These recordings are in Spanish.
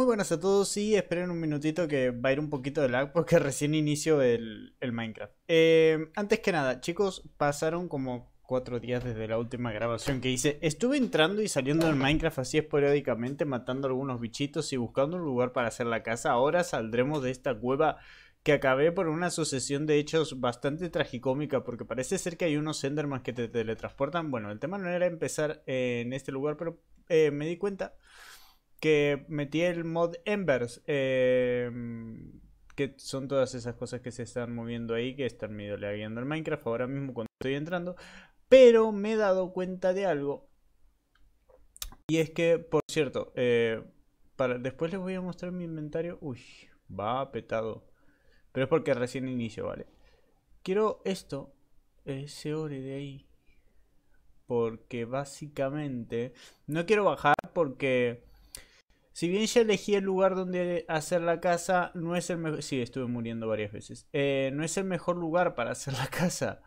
muy buenas a todos y esperen un minutito que va a ir un poquito de lag porque recién inicio el, Minecraft. Eh, antes que nada, chicos, pasaron como cuatro días desde la última grabación que hice. Estuve entrando y saliendo del Minecraft así esporádicamente, matando algunos bichitos y buscando un lugar para hacer la casa. Ahora saldremos de esta cueva que acabé por una sucesión de hechos bastante tragicómica, porque parece ser que hay unos Endermans que te teletransportan. Bueno, el tema no era empezar en este lugar, pero eh, me di cuenta que metí el mod Embers, em, que son todas esas cosas que se están moviendo ahí, que están medio leagueando el Minecraft ahora mismo cuando estoy entrando, pero me he dado cuenta de algo. Y es que, por cierto, eh, para, después les voy a mostrar mi inventario. Uy, va petado. Pero es porque recién inicio, ¿vale? Quiero esto, ese ore de ahí. Porque básicamente... No quiero bajar porque si bien ya elegí el lugar donde hacer la casa, no es el mejor... Sí, estuve muriendo varias veces. Eh, no es el mejor lugar para hacer la casa.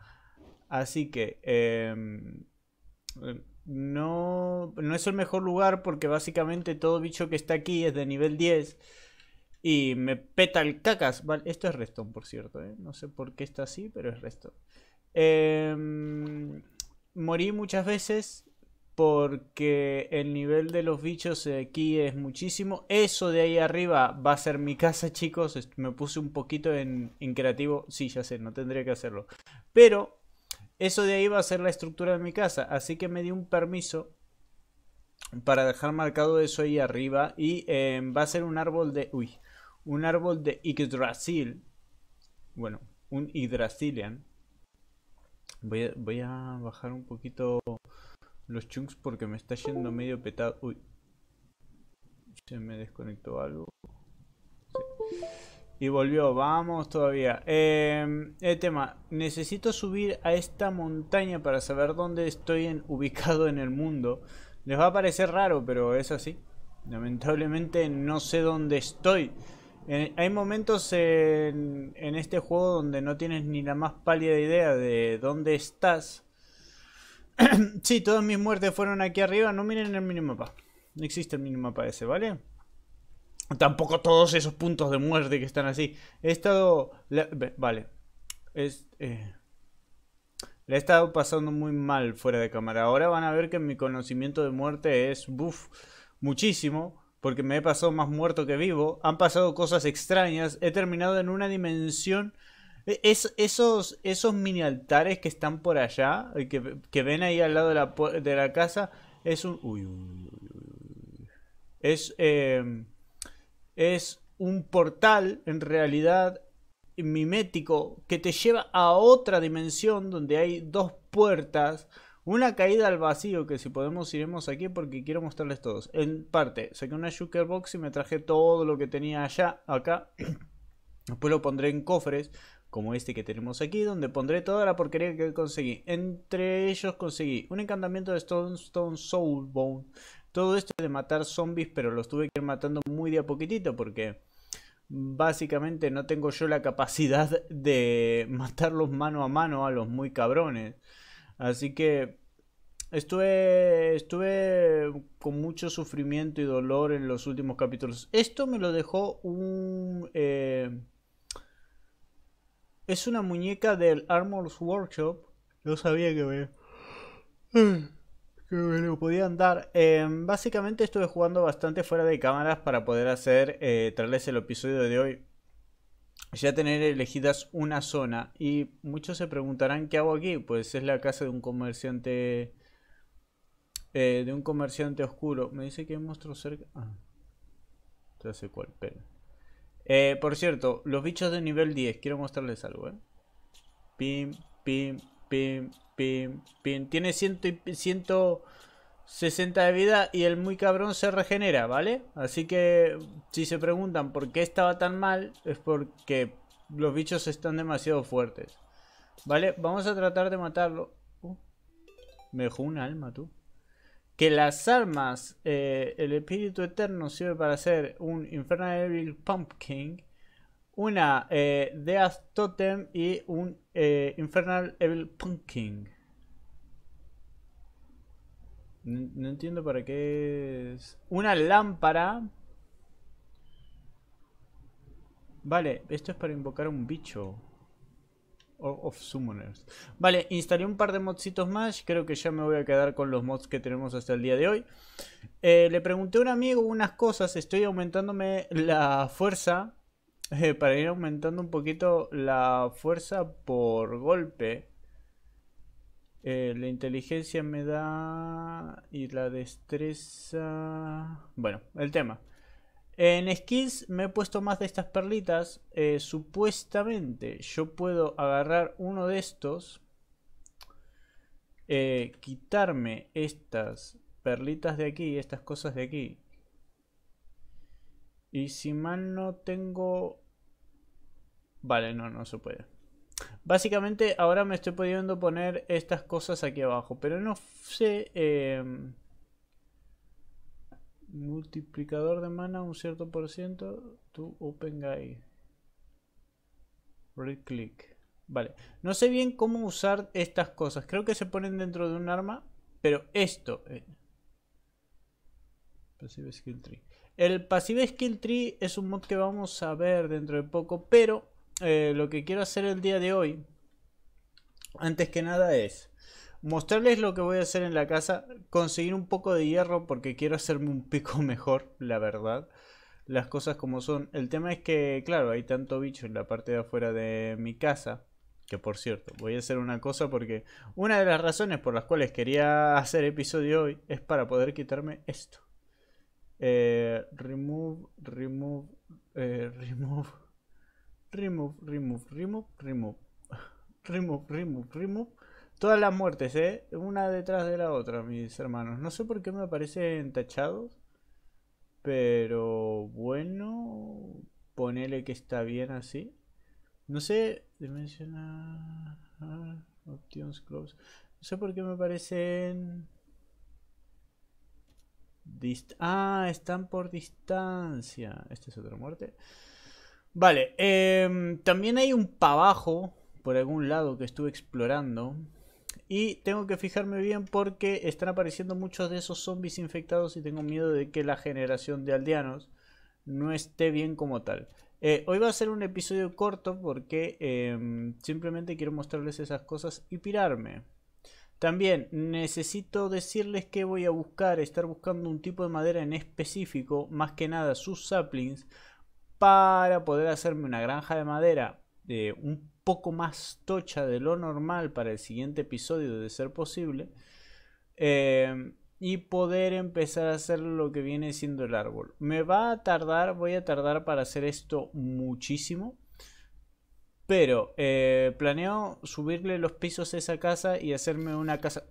Así que... Em, no, es el mejor lugar porque básicamente todo bicho que está aquí es de nivel 10. Y me peta el cacas. Vale, esto es Reston, por cierto. ¿eh? No sé por qué está así, pero es Reston. Em, morí muchas veces porque el nivel de los bichos aquí es muchísimo. Eso de ahí arriba va a ser mi casa, chicos. Me puse un poquito en, creativo. Sí, ya sé, no tendría que hacerlo. Pero eso de ahí va a ser la estructura de mi casa. Así que me di un permiso para dejar marcado eso ahí arriba. Y em, va a ser un árbol de... Uy, un árbol de Yggdrasil. Bueno, un Yggdrasilian. voy a bajar un poquito los chunks porque me está yendo medio petado. Uy. Se me desconectó algo. Y volvió, vamos todavía. Em, el tema, necesito subir a esta montaña para saber dónde estoy ubicado en el mundo. Les va a parecer raro, pero es así. Lamentablemente no sé dónde estoy. hay momentos en, en este juego donde no tienes ni la más pálida idea de dónde estás sí, todas mis muertes fueron aquí arriba. No miren el minimapa. No existe el minimapa ese, ¿vale? Tampoco todos esos puntos de muerte que están así. He estado... Vale. Es... Eh, Le he estado pasando muy mal fuera de cámara. Ahora van a ver que mi conocimiento de muerte es... Buf, muchísimo porque me he pasado más muerto que vivo, han pasado cosas extrañas, he terminado en una dimensión e-, es, esos, esos mini altares que están por allá, eh, que, que ven ahí al lado de la, casa, es un... es, em, es un portal, en realidad, mimético, que te lleva a otra dimensión donde hay dos puertas. Una caída al vacío, que si podemos iremos aquí porque quiero mostrarles todos. En parte, saqué una Shulker Box y me traje todo lo que tenía allá, acá. Después lo pondré en cofres como este que tenemos aquí, donde pondré toda la porquería que conseguí. Entre ellos conseguí un encantamiento de Stone, Stone Soul Bone. Todo esto de matar zombies, pero los tuve que ir matando muy de a poquitito porque básicamente no tengo yo la capacidad de matarlos mano a mano a los muy cabrones. Así que Estuve, estuve con mucho sufrimiento y dolor en los últimos capítulos. Esto me lo dejó un... Eh, es una muñeca del Armors Workshop. No sabía que me, que me lo podían dar. Em, básicamente estuve jugando bastante fuera de cámaras para poder hacer, eh, traerles el episodio de hoy. Ya tener elegidas una zona. Y muchos se preguntarán qué hago aquí. Pues es la casa de un comerciante... Eh, de un comerciante oscuro. Me dice que hay monstruo cerca... Ah. Ya sé cuál, eh, por cierto, los bichos de nivel 10. Quiero mostrarles algo, ¿eh? Pim, pim, pim, pim, pim. Tiene 160 de vida y el muy cabrón se regenera, ¿vale? Así que si se preguntan por qué estaba tan mal, es porque los bichos están demasiado fuertes. ¿Vale? Vamos a tratar de matarlo. Uh, me dejó un alma, tú que las armas, eh, el espíritu eterno sirve para hacer un Infernal Evil Pumpkin, una eh, Death Totem y un eh, Infernal Evil Pumpkin. No, no entiendo para qué es. Una lámpara. Vale, esto es para invocar a un bicho of Summoners. Vale, instalé un par de modsitos más. Creo que ya me voy a quedar con los mods que tenemos hasta el día de hoy. Eh, le pregunté a un amigo unas cosas. Estoy aumentándome la fuerza. Eh, para ir aumentando un poquito la fuerza por golpe. Eh, la inteligencia me da... Y la destreza... Bueno, el tema. En skins me he puesto más de estas perlitas. Eh, supuestamente yo puedo agarrar uno de estos. Eh, quitarme estas perlitas de aquí, estas cosas de aquí. Y si mal no tengo... Vale, no, no se puede. Básicamente ahora me estoy pudiendo poner estas cosas aquí abajo. Pero no sé... Em, multiplicador de mana un cierto por ciento to open guy right click vale no sé bien cómo usar estas cosas creo que se ponen dentro de un arma pero esto eh. skill tree el passive skill tree es un mod que vamos a ver dentro de poco pero eh, lo que quiero hacer el día de hoy antes que nada es mostrarles lo que voy a hacer en la casa, conseguir un poco de hierro porque quiero hacerme un pico mejor, la verdad. Las cosas como son. El tema es que, claro, hay tanto bicho en la parte de afuera de mi casa. Que por cierto, voy a hacer una cosa porque una de las razones por las cuales quería hacer episodio hoy es para poder quitarme esto. Eh, eh, remove, remove, remove, remove, remove, remove, remove, remove, remove, remove. Todas las muertes, ¿eh? Una detrás de la otra, mis hermanos. No sé por qué me aparecen tachados. Pero bueno, ponele que está bien así. No sé, dimensionar options close. No sé por qué me aparecen ah, están por distancia. Esta es otra muerte. Vale, em, también hay un abajo por algún lado que estuve explorando. Y tengo que fijarme bien porque están apareciendo muchos de esos zombies infectados y tengo miedo de que la generación de aldeanos no esté bien como tal. Eh, hoy va a ser un episodio corto porque em, simplemente quiero mostrarles esas cosas y pirarme. También necesito decirles que voy a buscar, estar buscando un tipo de madera en específico, más que nada sus saplings, para poder hacerme una granja de madera, de eh, un poco más tocha de lo normal para el siguiente episodio de ser posible. Em, y poder empezar a hacer lo que viene siendo el árbol. Me va a tardar, voy a tardar para hacer esto muchísimo. Pero eh, planeo subirle los pisos a esa casa y hacerme una casa...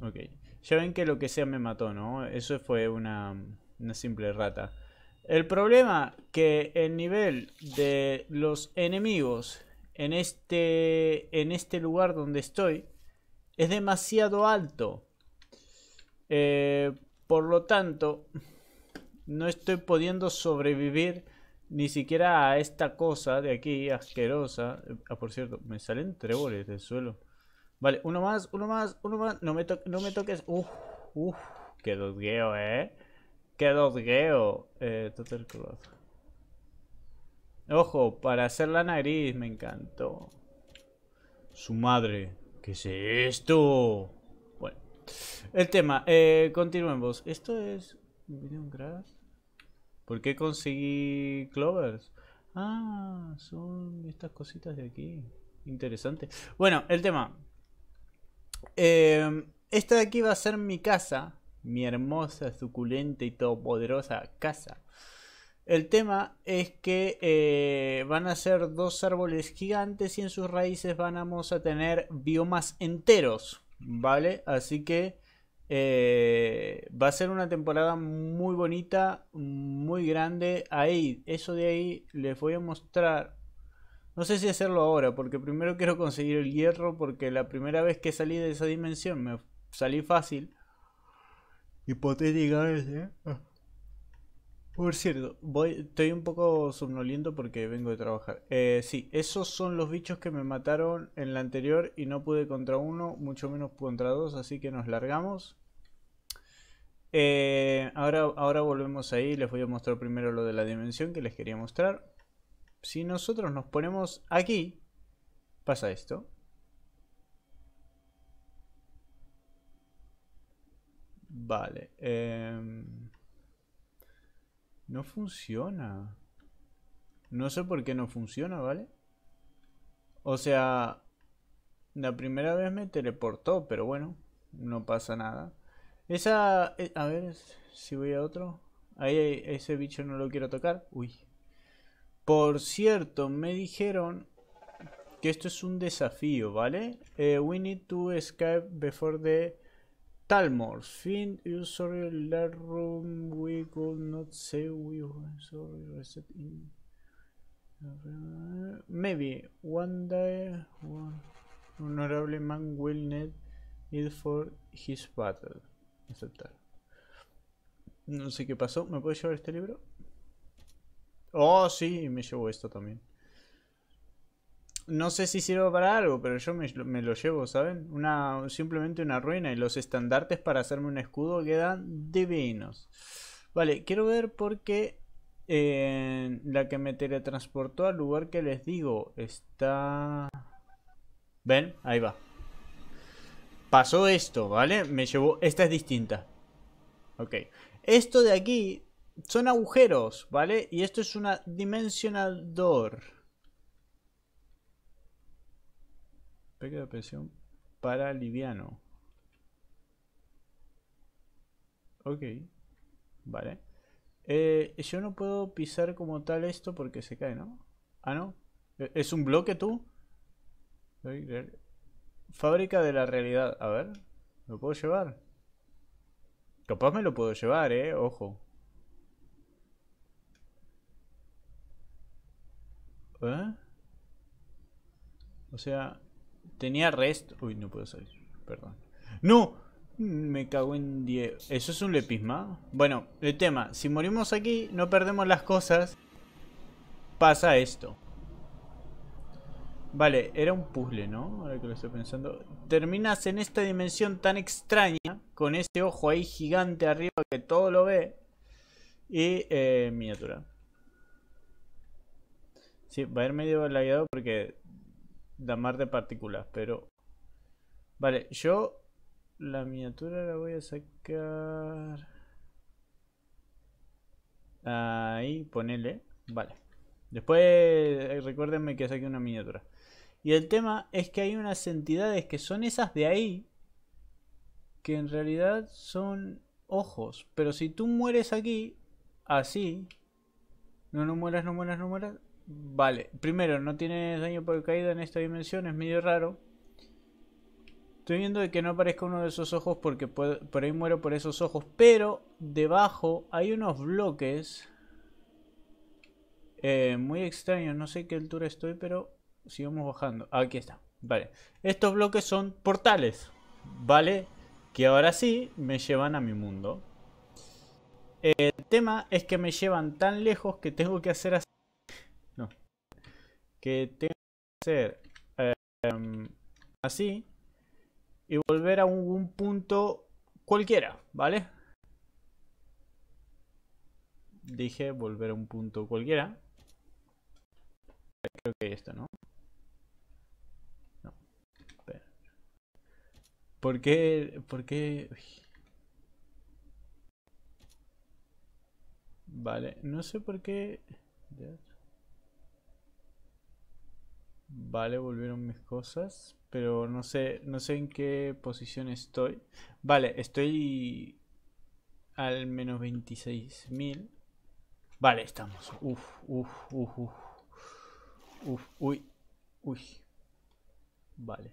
Ok. Ya ven que lo que sea me mató, ¿no? Eso fue una, una simple rata. El problema que el nivel de los enemigos en este, en este lugar donde estoy es demasiado alto. Eh, por lo tanto, no estoy pudiendo sobrevivir ni siquiera a esta cosa de aquí asquerosa. Ah, por cierto, me salen tréboles del suelo. Vale, uno más, uno más, uno más. No me, toques, no me toques. Uf, uf, qué dosgueo, eh. Quedó Geo, Total Cloth. Ojo, para hacer la nariz, me encantó. Su madre. ¿Qué es esto? Bueno, el tema, eh, continuemos. Esto es. ¿Por qué conseguí clovers? Ah, son estas cositas de aquí. Interesante. Bueno, el tema. Eh, esta de aquí va a ser mi casa mi hermosa, suculenta y todopoderosa casa. El tema es que eh, van a ser dos árboles gigantes y en sus raíces vamos a tener biomas enteros, ¿vale? Así que eh, va a ser una temporada muy bonita, muy grande. Ahí, eso de ahí les voy a mostrar. No sé si hacerlo ahora, porque primero quiero conseguir el hierro, porque la primera vez que salí de esa dimensión me salí fácil hipotética ¿eh? Ah. Por cierto, voy, estoy un poco somnoliento porque vengo de trabajar. Eh, sí, esos son los bichos que me mataron en la anterior y no pude contra uno, mucho menos contra dos, así que nos largamos. Eh, ahora, ahora volvemos ahí, les voy a mostrar primero lo de la dimensión que les quería mostrar. Si nosotros nos ponemos aquí, pasa esto. Vale. Em, no funciona. No sé por qué no funciona, ¿vale? O sea, la primera vez me teleportó, pero bueno, no pasa nada. Esa... E, a ver si voy a otro. Ahí ese bicho no lo quiero tocar. Uy. Por cierto, me dijeron que esto es un desafío, ¿vale? Eh, we need to escape before the Talmor, Find usorio room we could not say we sorry reset in maybe one day one honorable man will need it for his battle. Aceptar. No sé qué pasó. ¿Me puedo llevar este libro? Oh, sí, me llevo esto también no sé si sirve para algo, pero yo me, lo llevo, ¿saben? Una, simplemente una ruina y los estandartes para hacerme un escudo quedan divinos. Vale, quiero ver por qué eh, la que me teletransportó al lugar que les digo está... ¿Ven? Ahí va. Pasó esto, ¿vale? Me llevó... Esta es distinta. Ok. Esto de aquí son agujeros, ¿vale? Y esto es una dimensionador. Pequeño de presión para liviano. Ok, vale. Eh, yo no puedo pisar como tal esto porque se cae, ¿no? Ah, no. Eh, ¿Es un bloque tú? Fábrica de la realidad. A ver, ¿lo puedo llevar? Capaz me lo puedo llevar, eh. Ojo. ¿Eh? O sea, Tenía resto. Uy, no puedo salir. Perdón. ¡No! Me cago en 10. ¿Eso es un lepisma? Bueno, el tema. Si morimos aquí, no perdemos las cosas. Pasa esto. Vale, era un puzzle, ¿no? Ahora que lo estoy pensando. Terminas en esta dimensión tan extraña, con ese ojo ahí gigante arriba que todo lo ve. Y eh, miniatura. Sí, va a ir medio lagueado porque damar de partículas, pero... Vale, yo la miniatura la voy a sacar... Ahí, ponele. Vale. Después eh, recuérdenme que saqué una miniatura. Y el tema es que hay unas entidades que son esas de ahí, que en realidad son ojos. Pero si tú mueres aquí, así, no, no mueras, no mueras, no mueras, Vale, primero, no tiene daño por caída en esta dimensión, es medio raro. Estoy viendo que no aparezca uno de esos ojos porque por ahí muero por esos ojos. Pero debajo hay unos bloques eh, muy extraños. No sé qué altura estoy, pero sigamos bajando. Aquí está. Vale. Estos bloques son portales. Vale. Que ahora sí me llevan a mi mundo. El tema es que me llevan tan lejos que tengo que hacer así que tenga que hacer em, así y volver a un, punto cualquiera, ¿vale? Dije volver a un punto cualquiera. Creo que esto, ¿no? No. Espera. ¿Por qué? ¿Por qué? Vale, no sé por qué... Vale, volvieron mis cosas. Pero no sé, no sé en qué posición estoy. Vale, estoy al menos 26.000. Vale, estamos. Uf, uf, uf, uf. Uf, uy, uy. Vale.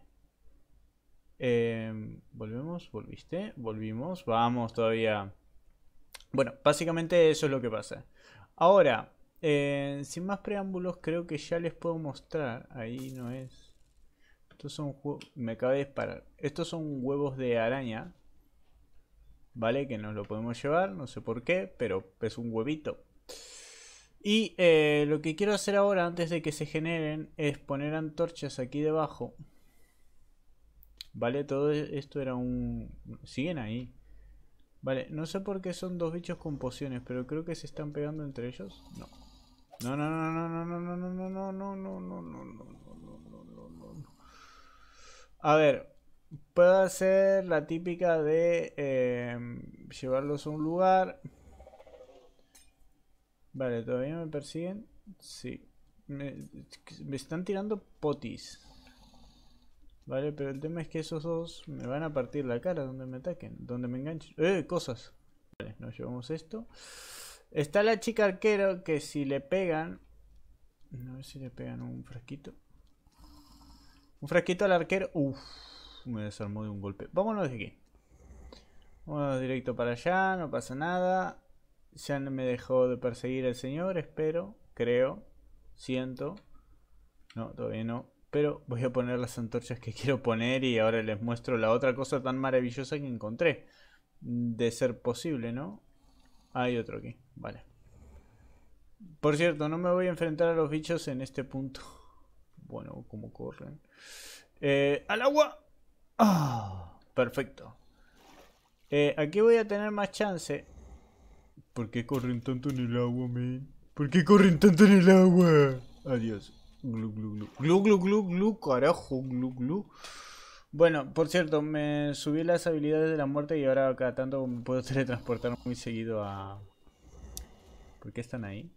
Em, volvemos, volviste, volvimos. Vamos todavía. Bueno, básicamente eso es lo que pasa. Ahora, eh, sin más preámbulos, creo que ya les puedo mostrar. Ahí no es. Estos son Me acabé de disparar. Estos son huevos de araña. ¿Vale? Que nos lo podemos llevar. No sé por qué, pero es un huevito. Y eh, lo que quiero hacer ahora, antes de que se generen, es poner antorchas aquí debajo. ¿Vale? Todo e-, esto era un... Siguen ahí. Vale, no sé por qué son dos bichos con pociones, pero creo que se están pegando entre ellos. No. No, no, no, no, no, no, no, no, no, no, no, no, no, no, no, no, no, A ver, puedo hacer la típica de llevarlos a un lugar. Vale, ¿todavía me persiguen? Sí. Me, están tirando potis. Vale, pero el tema es que esos dos me van a partir la cara donde me ataquen, donde me enganchen. ¡Eh! Cosas. Vale, nos llevamos esto. Está la chica arquero que si le pegan... A ver si le pegan un fresquito, Un fresquito al arquero. Uff, me desarmó de un golpe. Vámonos de aquí. Vámonos directo para allá, no pasa nada. Ya me dejó de perseguir el señor, espero, creo, siento. No, todavía no. Pero voy a poner las antorchas que quiero poner y ahora les muestro la otra cosa tan maravillosa que encontré. De ser posible, ¿no? Hay otro aquí. Vale. Por cierto, no me voy a enfrentar a los bichos en este punto. Bueno, como corren. Eh, ¡Al agua! Ah, perfecto. Eh, aquí voy a tener más chance. ¿Por qué corren tanto en el agua, men? ¿Por qué corren tanto en el agua? Adiós. Glu, glu, glu. Glu, glu, glu, glu, carajo, glu, Bueno, por cierto, me subí las habilidades de la muerte y ahora cada tanto puedo teletransportar muy seguido a, ¿Por qué están ahí?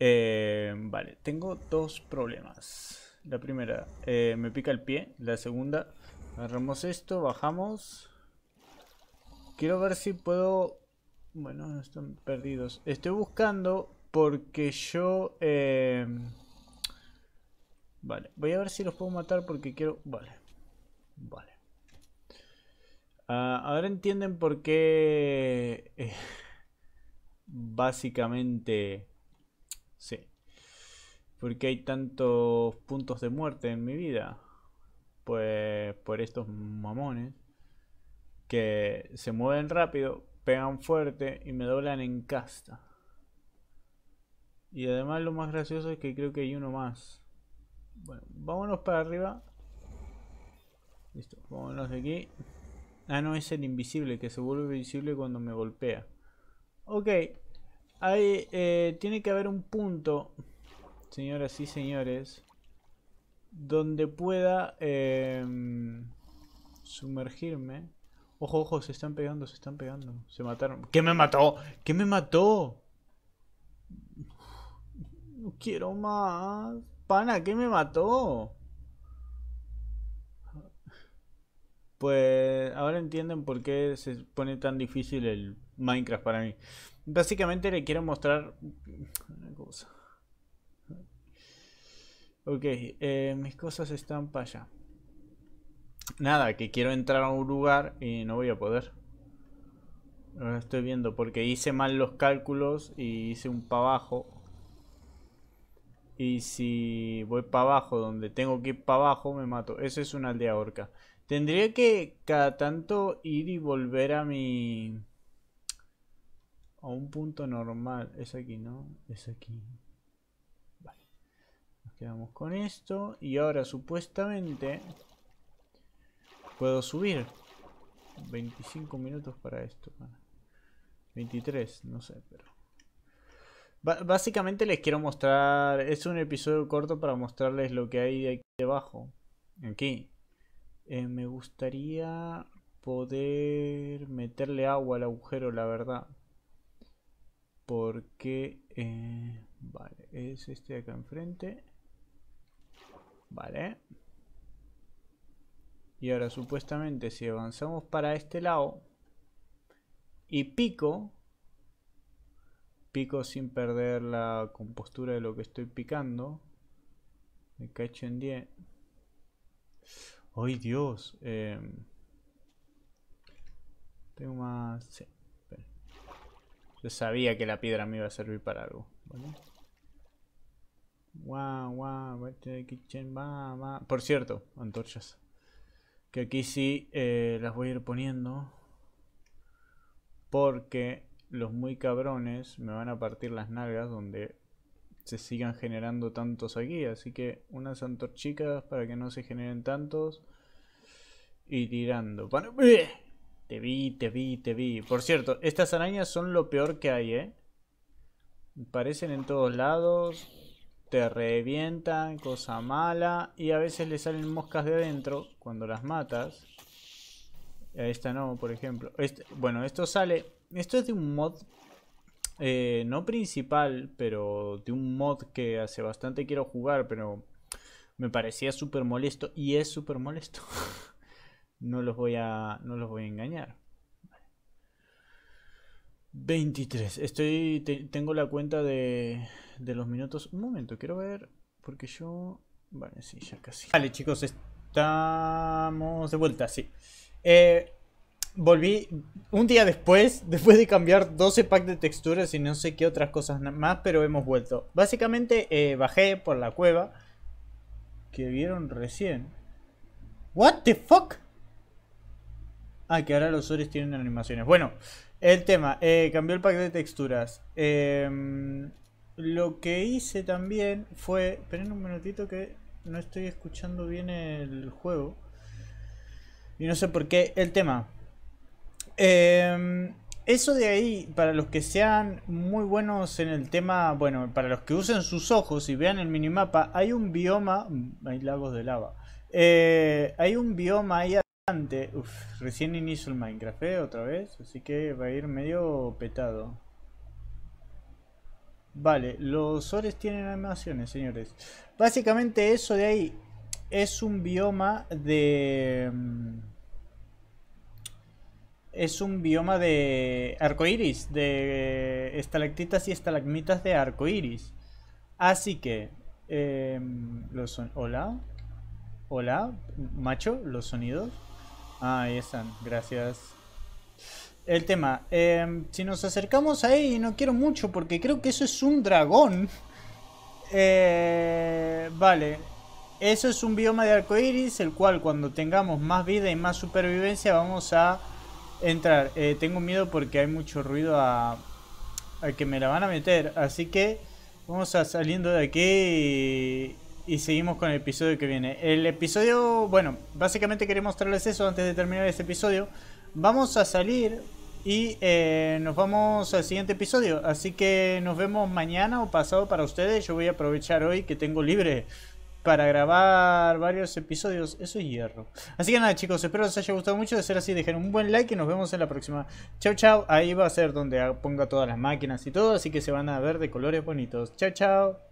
Eh, vale, tengo dos problemas. La primera, eh, me pica el pie. La segunda, agarramos esto, bajamos. Quiero ver si puedo... Bueno, están perdidos. Estoy buscando porque yo... Eh, vale, voy a ver si los puedo matar porque quiero... Vale, vale. Ah, ahora entienden por qué básicamente sí. Porque hay tantos puntos de muerte en mi vida. Pues por estos mamones. Que se mueven rápido, pegan fuerte y me doblan en casta. Y además lo más gracioso es que creo que hay uno más. Bueno, vámonos para arriba. Listo, vámonos de aquí. Ah, no, es el invisible, que se vuelve visible cuando me golpea. Ok. ahí eh, tiene que haber un punto, señoras y señores, donde pueda em, sumergirme. Ojo, ojo, se están pegando, se están pegando. Se mataron. ¿Qué me mató? ¿Qué me mató? No quiero más. Pana, ¿qué me mató? Pues ahora entienden por qué se pone tan difícil el Minecraft para mí. Básicamente le quiero mostrar una cosa. Ok, eh, mis cosas están para allá. Nada, que quiero entrar a un lugar y no voy a poder. Lo estoy viendo porque hice mal los cálculos y hice un para abajo. Y si voy para abajo donde tengo que ir para abajo me mato. Esa es una aldea orca. Tendría que cada tanto ir y volver a mi a un punto normal. Es aquí, ¿no? Es aquí. Vale. Nos quedamos con esto. Y ahora supuestamente puedo subir. 25 minutos para esto. 23, no sé, pero... básicamente les quiero mostrar... Es un episodio corto para mostrarles lo que hay aquí debajo. Aquí. Eh, me gustaría poder meterle agua al agujero, la verdad porque eh, vale, es este de acá enfrente vale y ahora supuestamente si avanzamos para este lado y pico pico sin perder la compostura de lo que estoy picando me cacho en 10 ¡Ay Dios! Eh, tengo más... Yo sabía que la piedra me iba a servir para algo. Por cierto, antorchas. Que aquí sí eh, las voy a ir poniendo. Porque los muy cabrones me van a partir las nalgas donde se sigan generando tantos aquí. Así que unas antorchicas para que no se generen tantos. Y tirando. Eh, te vi, te vi, te vi. Por cierto, estas arañas son lo peor que hay, ¿eh? Parecen en todos lados. Te revientan, cosa mala. Y a veces le salen moscas de adentro cuando las matas. A esta no, por ejemplo. Este, bueno, esto sale... Esto es de un mod... Eh, no principal, pero de un mod que hace bastante quiero jugar, pero me parecía súper molesto y es súper molesto. No los voy a, no los voy a engañar. 23. Estoy, tengo la cuenta de, de los minutos. Un momento, quiero ver. Porque yo... Vale, sí, ya casi. Vale, chicos, estamos de vuelta, sí. Eh, volví un día después, después de cambiar 12 packs de texturas y no sé qué otras cosas más, pero hemos vuelto. Básicamente eh, bajé por la cueva que vieron recién. What the fuck? Ah, que ahora los Ores tienen animaciones. Bueno, el tema, eh, cambió el pack de texturas. Em, lo que hice también fue... Esperen un minutito que no estoy escuchando bien el juego. Y no sé por qué. El tema. Em, eso de ahí, para los que sean muy buenos en el tema, bueno, para los que usen sus ojos y vean el minimapa, hay un bioma... Hay lagos de lava. Eh, hay un bioma ahí recién inicio el Minecraft ¿eh? otra vez, así que va a ir medio petado. Vale, los ores tienen animaciones, señores. Básicamente eso de ahí es un bioma de... Mm, es un bioma de arcoiris, de estalactitas y estalagmitas de arcoiris. Así que... Em, los son... Hola. Hola, macho, los sonidos. Ah, ahí están, gracias. El tema, em, si nos acercamos ahí, no quiero mucho porque creo que eso es un dragón. Eh, vale, eso es un bioma de arcoiris, el cual cuando tengamos más vida y más supervivencia vamos a entrar. Eh, tengo miedo porque hay mucho ruido a, que me la van a meter, así que vamos a saliendo de aquí y y seguimos con el episodio que viene. El episodio, bueno, básicamente quería mostrarles eso antes de terminar este episodio. Vamos a salir y eh, nos vamos al siguiente episodio. Así que nos vemos mañana o pasado para ustedes. Yo voy a aprovechar hoy que tengo libre para grabar varios episodios. Eso es hierro. Así que nada, chicos, espero les haya gustado mucho. De ser así, dejen un buen like y nos vemos en la próxima. Chao, chao. Ahí va a ser donde ponga todas las máquinas y todo. Así que se van a ver de colores bonitos. Chao, chao.